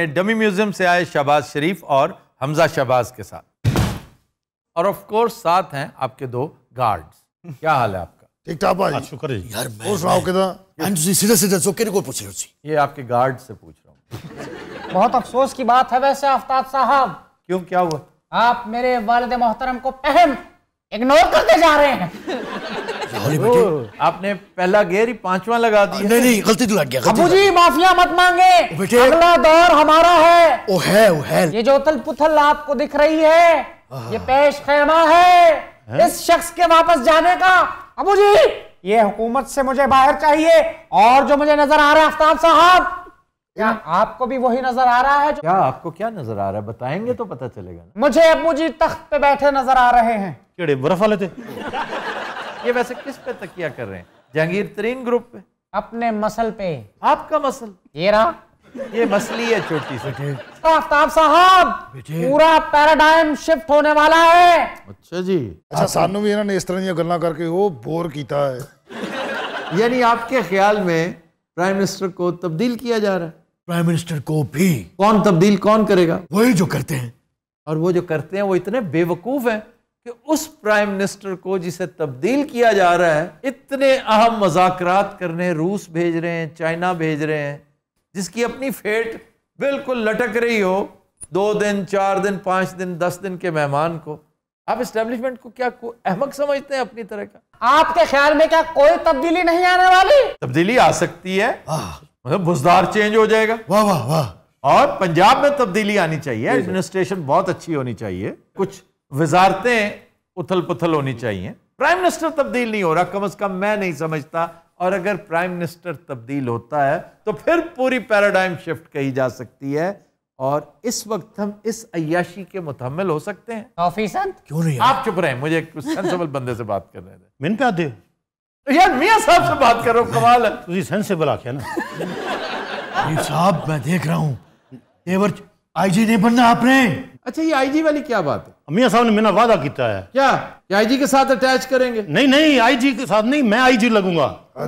हैं dummy museum से आए शहबाज शरीफ और हमजा शहबाज के साथ और ऑफ कोर्स साथ हैं आपके दो गार्ड्स क्या हाल है आपका ठीक ठाक भाई शुक्रिया यार मैं सुनाओ किदा एंड सीधा सीधा सो केरे को पूछ रहे हो ये आपके गार्ड से पूछ रहा हूं बहुत अफसोस की बात है वैसे आफताब साहब क्यों क्या हुआ आप मेरे वालिद मोहतरम को अहम इग्नोर करते जा रहे हैं आपने पहला गेयर ही पांचवा लगा दिया नहीं नहीं गलती तो लग गया अबू जी माफिया मत मांगे अगला दौर हमारा है ओ है ओ है ये जो उथल पुथल आपको दिख रही है ये पेश खेमा है।, इस शख्स के वापस जाने का अबू जी ये हुकूमत से मुझे बाहर चाहिए और जो मुझे नजर आ रहा है आफ्ताब साहब क्या हम्म। आपको भी वही नजर आ रहा है क्या आपको क्या नजर आ रहा है बताएंगे तो पता चलेगा ना मुझे अबू जी तख्त पे बैठे नजर आ रहे हैं कीड़े बर्फ वाले थे ये वैसे किस पे तकिया कर रहे हैं जहांगीर तरीन ग्रुप पे अपने मसल पे आपका मसल ये रहा ये मसली है छोटी सी आफ्ताब साहब पूरा पैराडाइम शिफ्ट होने वाला है अच्छा जी अच्छा सानू भी इन्होंने इस तरह दी गल्ला करके वो बोर किया है यानी आपके ख्याल में प्राइम मिनिस्टर को तब्दील किया जा रहा है प्राइम मिनिस्टर को भी कौन तब्दील कौन करेगा वही जो करते हैं और वो जो करते हैं वो इतने बेवकूफ हैं कि उस प्राइम मिनिस्टर को जिसे तब्दील किया जा रहा है इतने अहम मजाकरात करने रूस भेज रहे हैं चाइना भेज रहे हैं जिसकी अपनी फेट बिल्कुल लटक रही हो दो दिन चार दिन पांच दिन दस दिन के मेहमान को आप इस्टेब्लिशमेंट को क्या को अहमक समझते हैं अपनी तरह का आपके ख्याल में क्या कोई तब्दीली नहीं आने वाली तब्दीली आ सकती है मतलब बुजदार चेंज हो जाएगा वाह वाह वाह और पंजाब में तब्दीली आनी चाहिए एडमिनिस्ट्रेशन बहुत अच्छी होनी चाहिए कुछ वजारतें उथल पुथल होनी चाहिए प्राइम मिनिस्टर तब्दील नहीं हो रहा कम अज कम मैं नहीं समझता और अगर प्राइम मिनिस्टर तब्दील होता है तो फिर पूरी पैराडाइम शिफ्ट कही जा सकती है और इस वक्त हम इस अयाशी के मुतमिल हो सकते हैं क्यों नहीं आप चुप रहे मुझे बंदे से बात कर रहे थे मिन यार मियाँ साहब से बात करो कमाल है तुझे सेंसेबल आख्या ना साहब मैं देख रहा हूँ देवर आईजी नहीं बनना आपने अच्छा ये आईजी वाली क्या बात है मियाँ साहब ने मेरा वादा किया है क्या आईजी के साथ अटैच करेंगे नहीं नहीं आईजी के साथ नहीं मैं आईजी लगूंगा हाँ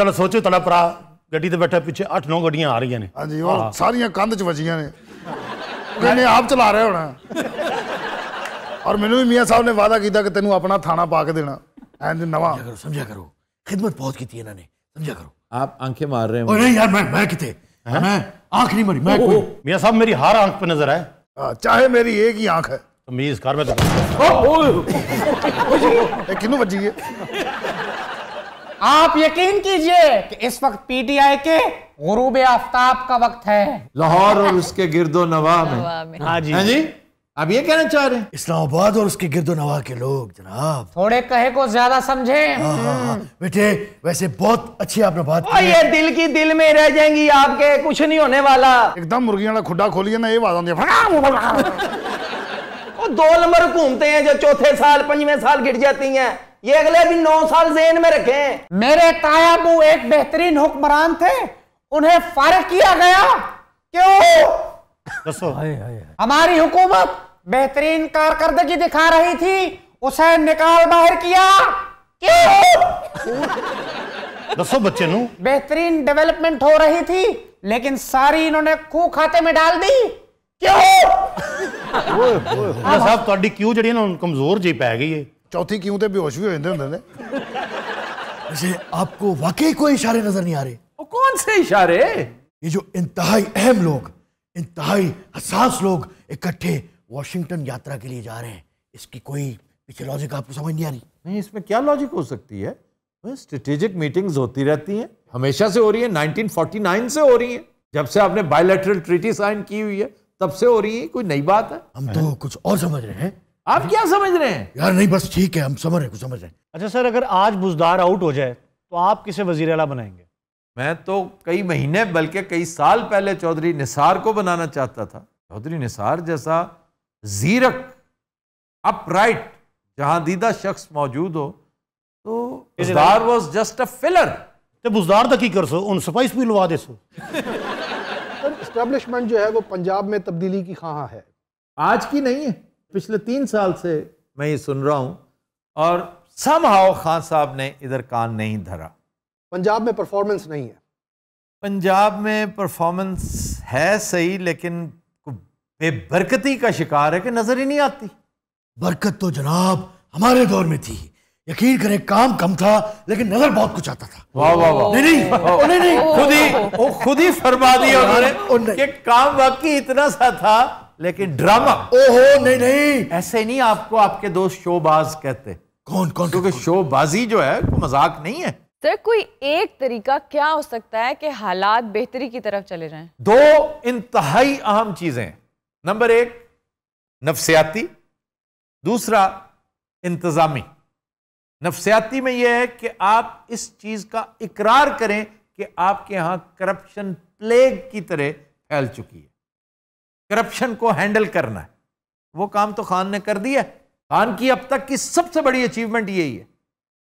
जरा सोचो तड़ा भरा ਗੱਡੀ ਤੇ ਬੈਠਾ ਪਿੱਛੇ 8-9 ਗੱਡੀਆਂ ਆ ਰਹੀਆਂ ਨੇ ਹਾਂਜੀ ਉਹ ਸਾਰੀਆਂ ਕੰਧ 'ਚ ਵਜੀਆਂ ਨੇ ਕਹਿੰਦੇ ਆਪ ਚਲਾ ਰਹੇ ਹੋਣਾ ਔਰ ਮੈਨੂੰ ਵੀ ਮੀਆਂ ਸਾਹਿਬ ਨੇ ਵਾਅਦਾ ਕੀਤਾ ਕਿ ਤੈਨੂੰ ਆਪਣਾ ਥਾਣਾ ਪਾ एंड नवाब करो समझा करो खिदमत बहुत की थी इन्होंने समझा करो आप आंखें मार रहे हैं नहीं यार मैं मैं किथे मैं आंख नहीं मारी मैं ओ, कोई मियां साहब मेरी हर आंख पे नजर आए चाहे मेरी एक ही आंख है तमीज तो कर मैं तो में तो किनू बची है आप यकीन कीजिए कि इस वक्त पीटीआई के गुरूब आफ्ताब का वक्त है लाहौर और उसके गिरदो नवा में हाँ जी हाँ जी आप ये कहना चाह रहे हैं इस्लामाबाद और उसके गिरदो नवा के लोग जनाब थोड़े कहे को ज्यादा समझे हाँ, हाँ, हाँ। बेटे वैसे बहुत अच्छी आपने बात की ये दिल की दिल में रह जाएंगी आपके कुछ नहीं होने वाला एकदम मुर्गी वाला खुडा खोलिए ना ये बात वो दो नंबर घूमते हैं जो चौथे साल पंचवें साल गिर जाती हैं ये अगले भी नौ साल जेन में रखे मेरे तायाबू एक बेहतरीन हुक्मरान थे उन्हें फारग किया गया क्यों दसो हमारी हुकूमत बेहतरीन कारकर्दगी दिखा रही थी उसे निकाल बाहर किया क्यों दसो बच्चे नु बेहतरीन डेवलपमेंट हो रही थी लेकिन सारी इन्होंने खू खाते में डाल दी क्यों साहब ਤੁਹਾਡੀ ਕਿਉਂ ਜਿਹੜੀ ਨਾ ਕਮਜ਼ੋਰ ਜੀ ਪੈ ਗਈ ਏ ਚੌਥੀ ਕਿਉਂ ਤੇ ਬੇਹੋਸ਼ ਵੀ ਹੋ ਜਾਂਦੇ वैसे आपको वाकई कोई इशारे नजर नहीं आ रहे कौन से इशारे ये जो इंतहाई अहम लोग इंतहाई हसास लोग इकट्ठे वॉशिंगटन यात्रा के लिए जा रहे हैं इसकी कोई पीछे लॉजिक आपको समझ नहीं आ रही नहीं इसमें क्या लॉजिक हो सकती है स्ट्रेटेजिक मीटिंग्स होती रहती हैं हमेशा से हो रही है 1949 से हो रही है जब से आपने बायोलेटरल ट्रीटी साइन की हुई है तब से हो रही है कोई नई बात है हम तो कुछ और समझ रहे हैं आप क्या समझ रहे हैं यार नहीं बस ठीक है हम समझ रहे कुछ समझ रहे हैं अच्छा सर अगर आज बुजदार आउट हो जाए तो आप किसे वजीर अला बनाएंगे मैं तो कई महीने बल्कि कई साल पहले चौधरी निसार को बनाना चाहता था चौधरी निसार जैसा जीरक अपराइट जहां दीदा शख्स मौजूद हो तो वाज जस्ट अ फिलर बुजदार तक ही कर सो उन सपाइस भी लुवा दे सो इस्टेब्लिशमेंट जो है वो पंजाब में तब्दीली की कहाँ है आज की नहीं है पिछले तीन साल से मैं ये सुन रहा हूँ और सम खान साहब ने इधर कान नहीं धरा पंजाब में परफॉर्मेंस नहीं है पंजाब में परफॉर्मेंस है सही लेकिन बेबरकती का शिकार है कि नजर ही नहीं आती बरकत तो जनाब हमारे दौर में थी यकीन करें काम कम था लेकिन नजर बहुत कुछ आता था वाह वाह वाह नहीं नहीं ओ, नहीं नहीं खुद ही वो खुद ही फरमा दिया उन्होंने कि काम वाकई इतना सा था लेकिन ड्रामा ओहो नहीं नहीं ऐसे नहीं आपको आपके दोस्त शोबाज कहते कौन कौन क्योंकि शोबाजी जो है वो मजाक नहीं है सर तो कोई एक तरीका क्या हो सकता है कि हालात बेहतरी की तरफ चले जाएं? दो इंतहाई अहम चीजें नंबर एक नफसियाती दूसरा इंतजामी नफसियाती में यह है कि आप इस चीज का इकरार करें कि आपके यहां करप्शन प्लेग की तरह फैल चुकी है करप्शन को हैंडल करना है वो काम तो खान ने कर दिया खान की अब तक की सबसे बड़ी अचीवमेंट यही है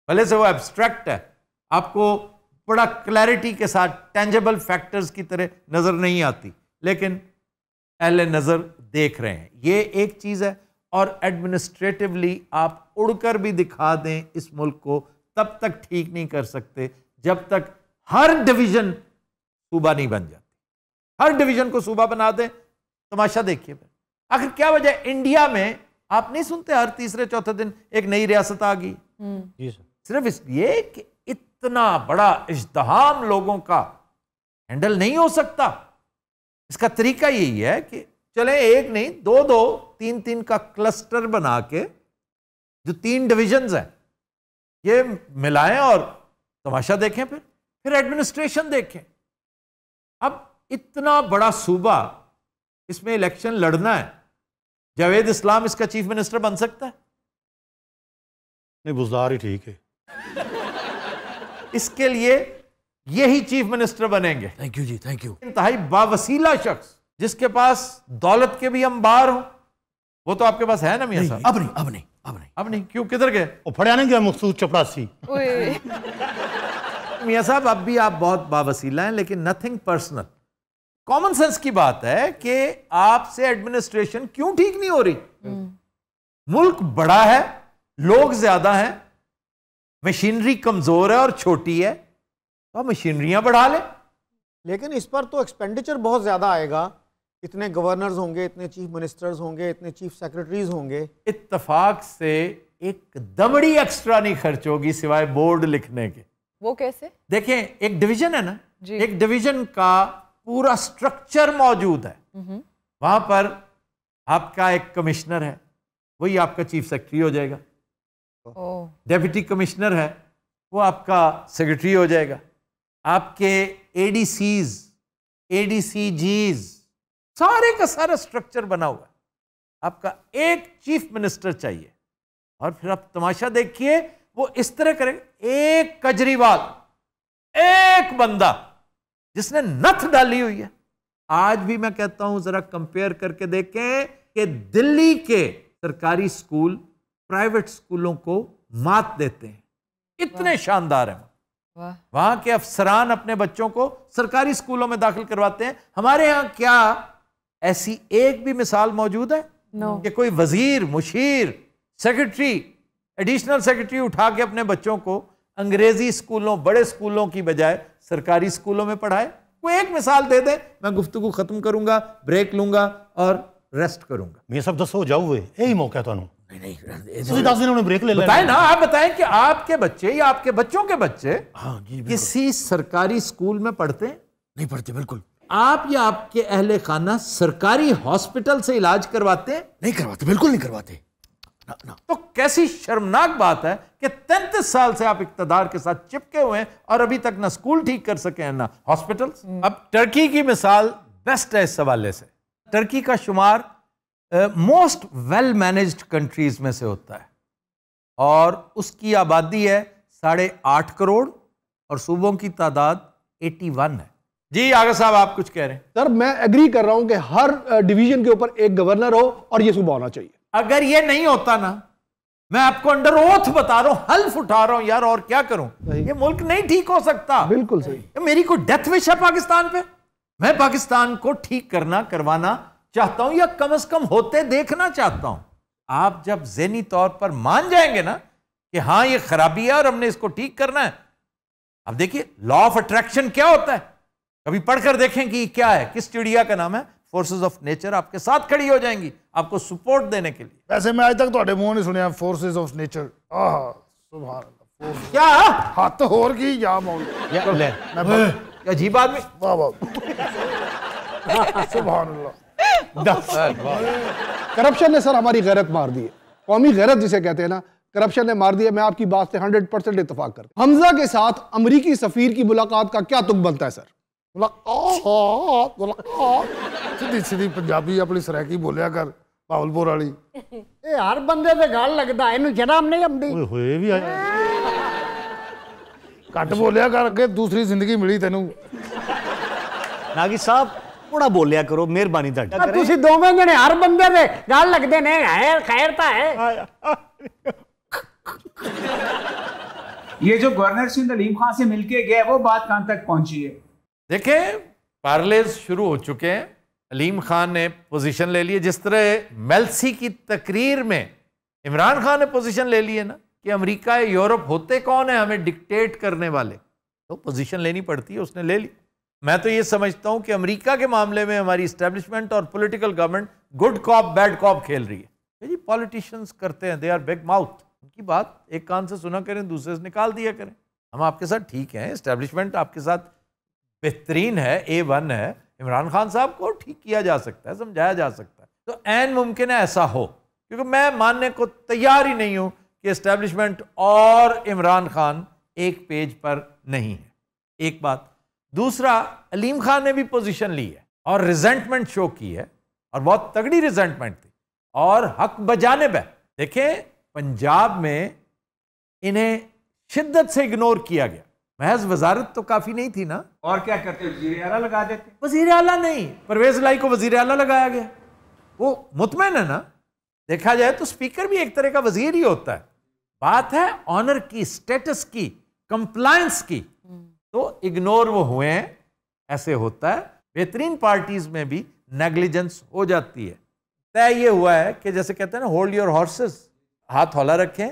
भले से वो एब्स्ट्रैक्ट है आपको बड़ा क्लैरिटी के साथ टेंजेबल फैक्टर्स की तरह नज़र नहीं आती लेकिन अहल नज़र देख रहे हैं ये एक चीज़ है और एडमिनिस्ट्रेटिवली आप उड़कर भी दिखा दें इस मुल्क को तब तक ठीक नहीं कर सकते जब तक हर डिवीज़न सूबा नहीं बन जाती हर डिवीज़न को सूबा बना दें तमाशा देखिए आखिर क्या वजह इंडिया में आप नहीं सुनते हर तीसरे चौथे दिन एक नई रियासत आ गई हम्म। सिर्फ इसलिए कि इतना बड़ा इजतहाम लोगों का हैंडल नहीं हो सकता इसका तरीका यही है कि चले एक नहीं दो दो तीन तीन का क्लस्टर बना के जो तीन डिविजन्स हैं ये मिलाएं और तमाशा देखें फिर फिर एडमिनिस्ट्रेशन देखें अब इतना बड़ा सूबा इसमें इलेक्शन लड़ना है जावेद इस्लाम इसका चीफ मिनिस्टर बन सकता है नहीं बुजार ही ठीक है इसके लिए यही चीफ मिनिस्टर बनेंगे थैंक यू जी थैंक यू इंतहाई बावसीला शख्स जिसके पास दौलत के भी अंबार हो वो तो आपके पास है ना मियां साहब अब नहीं अब नहीं अब नहीं अब नहीं क्यों किधर गए वो नहीं गया मखसूस चपरासी मियां साहब अब भी आप बहुत बावसीला हैं लेकिन नथिंग पर्सनल कॉमन सेंस की बात है कि आपसे एडमिनिस्ट्रेशन क्यों ठीक नहीं हो रही हम्म। मुल्क बड़ा है लोग ज्यादा हैं मशीनरी कमज़ोर है और छोटी है तो आप बढ़ा ले। लेकिन इस पर तो एक्सपेंडिचर बहुत ज़्यादा आएगा इतने गवर्नर्स होंगे इतने चीफ मिनिस्टर्स होंगे इतने चीफ सेक्रेटरीज होंगे इतफाक से एक दमड़ी एक्स्ट्रा नहीं खर्च होगी सिवाय बोर्ड लिखने के वो कैसे देखें एक डिवीजन है ना जी। एक डिवीजन का पूरा स्ट्रक्चर मौजूद है हम्म। वहां पर आपका एक कमिश्नर है वही आपका चीफ सेक्रेटरी हो जाएगा डेप्यूटी कमिश्नर है वो आपका सेक्रेटरी हो जाएगा आपके एडीसीज एडीसीजीज सारे का सारा स्ट्रक्चर बना हुआ है आपका एक चीफ मिनिस्टर चाहिए और फिर आप तमाशा देखिए वो इस तरह करेंगे एक कजरीवाल एक बंदा जिसने नथ डाली हुई है आज भी मैं कहता हूं जरा कंपेयर करके देखें कि दिल्ली के सरकारी स्कूल प्राइवेट स्कूलों को मात देते हैं इतने शानदार हैं वहां के अफसरान अपने बच्चों को सरकारी स्कूलों में दाखिल करवाते हैं हमारे यहाँ क्या ऐसी एक भी मिसाल मौजूद है कि कोई वजीर मुशीर सेक्रेटरी एडिशनल सेक्रेटरी उठा के अपने बच्चों को अंग्रेजी स्कूलों बड़े स्कूलों की बजाय सरकारी स्कूलों में पढ़ाए कोई एक मिसाल दे दे मैं गुफ्तु खत्म करूंगा ब्रेक लूंगा और रेस्ट करूंगा ये सब दसो तो जाऊ यही मौका थानू नहीं ने ब्रेक ले बताएं ना आप बताएं कि आपके बच्चे या आपके बच्चों के बच्चे हाँ, किसी सरकारी स्कूल में पढ़ते नहीं पढ़ते बिल्कुल आप या आपके अहले खाना सरकारी हॉस्पिटल से इलाज करवाते नहीं करवाते बिल्कुल नहीं करवाते ना, ना। तो कैसी शर्मनाक बात है कि तैंतीस साल से आप इकतदार के साथ चिपके हुए हैं और अभी तक ना स्कूल ठीक कर सके हैं ना हॉस्पिटल हम्म। अब टर्की की मिसाल बेस्ट है इस हवाले से टर्की का शुमार मोस्ट वेल मैनेज्ड कंट्रीज में से होता है और उसकी आबादी है साढ़े आठ करोड़ और सूबों की तादाद 81 है जी आगर साहब आप कुछ कह रहे हैं सर मैं एग्री कर रहा हूं कि हर डिवीजन के ऊपर एक गवर्नर हो और ये सूबा होना चाहिए अगर ये नहीं होता ना मैं आपको अंडर ओथ बता रहा हूं हल्फ उठा रहा हूं यार और क्या करूं ये मुल्क नहीं ठीक हो सकता बिल्कुल सही मेरी कोई डेथ विश है पाकिस्तान पे मैं पाकिस्तान को ठीक करना करवाना चाहता हूं या कम से कम होते देखना चाहता हूं आप जब जहनी तौर पर मान जाएंगे ना कि हाँ ये खराबी है और हमने इसको ठीक करना है अब देखिए लॉ ऑफ अट्रैक्शन क्या होता है कभी पढ़कर देखें कि क्या है किस चिड़िया का नाम है फोर्सेस ऑफ नेचर आपके साथ खड़ी हो जाएंगी आपको सपोर्ट देने के लिए वैसे मैं आज तक तो मुंह नहीं सुने फोर्सेस ऑफ नेचर क्या हाथ तो की या अजीब आदमी वाह वाह करप्शन ने सर हमारी गैरत मार दी है कौमी गैरत जिसे कहते हैं ना करप्शन ने मार दिया मैं आपकी बात से हंड्रेड परसेंट इतफाक कर हमजा के साथ अमरीकी सफीर की मुलाकात का क्या तुक बनता है सर सीधी सीधी पंजाबी अपनी सराकी बोलिया कर ਭਾਵਲਪੁਰ वाली हर बंद लगता इन जनाम नहीं ਇਹਨੂੰ ਸ਼ਰਮ ਨਹੀਂ ਆਉਂਦੀ ਓਏ ਹੋਏ ਵੀ ਆਇਆ ਘੱਟ ਬੋਲਿਆ ਕਰਕੇ ਦੂਸਰੀ ਜ਼ਿੰਦਗੀ थोड़ा बोलिया करो मेहरबानी ਤੁਹਾਡੀ ਤੁਸੀਂ ਦੋਵੇਂ ਜਣੇ ਹਰ ਬੰਦੇ ਦੇ ਗੱਲ ਲੱਗਦੇ ਨੇ ये जो गवर्नर सिंह नलीम खान से मिलके गए वो बात कहां तक पहुंची है देखे पार्ले शुरू हो चुके हैं अलीम खान ने पोजीशन ले लिए जिस तरह मेलसी की तकरीर में इमरान खान ने पोजीशन ले लिए ना कि अमेरिका या यूरोप होते कौन है हमें डिक्टेट करने वाले तो पोजीशन लेनी पड़ती है उसने ले ली मैं तो ये समझता हूं कि अमेरिका के मामले में हमारी स्टैब्लिशमेंट और political government good cop bad cop खेल रही है जी पॉलिटिशियंस करते हैं दे आर बिग माउथ उनकी बात एक कान से सुना करें दूसरे से निकाल दिया करें हम आपके साथ ठीक हैं इस्टेब्लिशमेंट आपके साथ बेहतरीन है ए वन है इमरान खान साहब को ठीक किया जा सकता है समझाया जा सकता है तो एन मुमकिन है ऐसा हो क्योंकि मैं मानने को तैयार ही नहीं हूं कि इस्टेब्लिशमेंट और इमरान खान एक पेज पर नहीं है एक बात दूसरा अलीम खान ने भी पोजीशन ली है और रिजेंटमेंट शो की है और बहुत तगड़ी रिजेंटमेंट थी और हक बजाने पर देखें पंजाब में इन्हें शिद्दत से इग्नोर किया गया महज वजारत तो काफी नहीं थी ना और क्या करते वजीर आला लगा देते वजीर आला नहीं परवेज लाई को वजीर आला लगाया गया वो मुतमिन है ना देखा जाए तो स्पीकर भी एक तरह का वजीर ही होता है बात है ऑनर की स्टेटस की कंप्लायंस की तो इग्नोर वो हुए हैं ऐसे होता है बेहतरीन पार्टीज में भी नेग्लिजेंस हो जाती है तय ये हुआ है कि जैसे कहते हैं ना होल्ड योर हॉर्सेस हाथ हौला रखें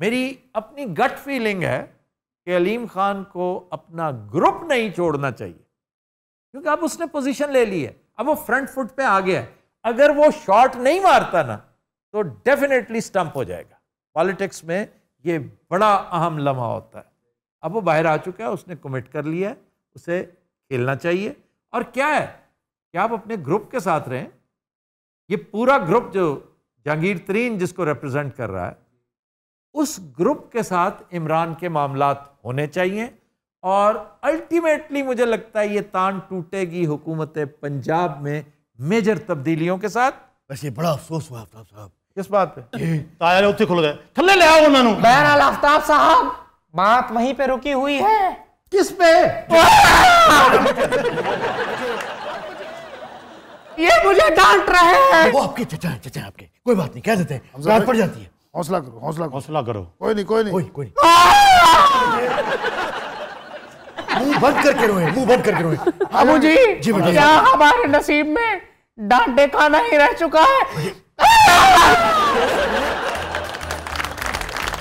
मेरी अपनी गट फीलिंग है कि अलीम खान को अपना ग्रुप नहीं छोड़ना चाहिए क्योंकि अब उसने पोजीशन ले ली है अब वो फ्रंट फुट पे आ गया है अगर वो शॉट नहीं मारता ना तो डेफिनेटली स्टंप हो जाएगा पॉलिटिक्स में ये बड़ा अहम लम्हा होता है अब वो बाहर आ चुका है उसने कमिट कर लिया है उसे खेलना चाहिए और क्या है कि आप अपने ग्रुप के साथ रहें ये पूरा ग्रुप जो जहांगीर तरीन जिसको रिप्रेजेंट कर रहा है उस ग्रुप के साथ इमरान के मामला होने चाहिए और अल्टीमेटली मुझे लगता है ये तान टूटेगी हुकूमत पंजाब में मेजर तब्दीलियों के साथ वैसे बड़ा अफसोस हुआ साहब किस बात पे ताया उठे खुल गए थल्ले ले आओ उन्होंने बहरहाल आफ्ताब साहब बात वहीं पे रुकी हुई है किस पे ये मुझे डांट रहे हैं वो आपके चचा हैं चचा हैं आपके कोई बात नहीं कह देते हैं रात पड़ जाती है हौसला करो हौसला हौसला करो कोई नहीं कोई नहीं कोई नहीं मुंह बंद करके रोए मुंह बंद करके रोए बाबू जी जी क्या हमारे नसीब में डांटे का नहीं रह चुका है